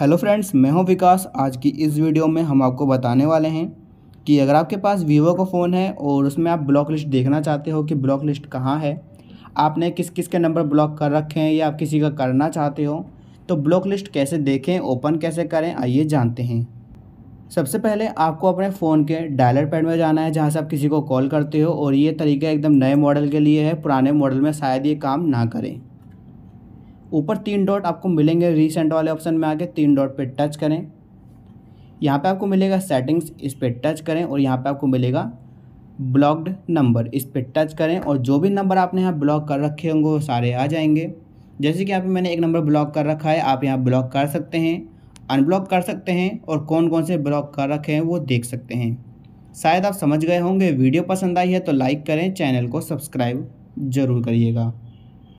hello friends मैं हूं विकास आज की इस वीडियो में हम आपको बताने वाले हैं कि अगर आपके पास वीवो का फ़ोन है और उसमें आप ब्लॉक लिस्ट देखना चाहते हो कि ब्लॉक लिस्ट कहाँ है आपने किस किस के नंबर ब्लॉक कर रखे हैं या आप किसी का करना चाहते हो तो ब्लॉक लिस्ट कैसे देखें ओपन कैसे करें आइए जानते हैं सबसे पहले आपको अपने फ़ोन के डायलर पैड में जाना है जहाँ से आप किसी को कॉल करते हो और ये तरीका एकदम नए मॉडल के लिए है पुराने मॉडल में शायद ये काम ना करें ऊपर तीन डॉट आपको मिलेंगे रिसेंट वाले ऑप्शन में आके तीन डॉट पे टच करें यहाँ पे आपको मिलेगा सेटिंग्स इस पर टच करें और यहाँ पे आपको मिलेगा ब्लॉक्ड नंबर इस पर टच करें और जो भी नंबर आपने यहाँ ब्लॉक कर रखे होंगे वो सारे आ जाएंगे जैसे कि यहाँ पे मैंने एक नंबर ब्लॉक कर रखा है आप यहाँ ब्लॉक कर सकते हैं अनब्लॉक कर सकते हैं और कौन कौन से ब्लॉक कर रखे हैं वो देख सकते हैं शायद आप समझ गए होंगे वीडियो पसंद आई है तो लाइक करें चैनल को सब्सक्राइब ज़रूर करिएगा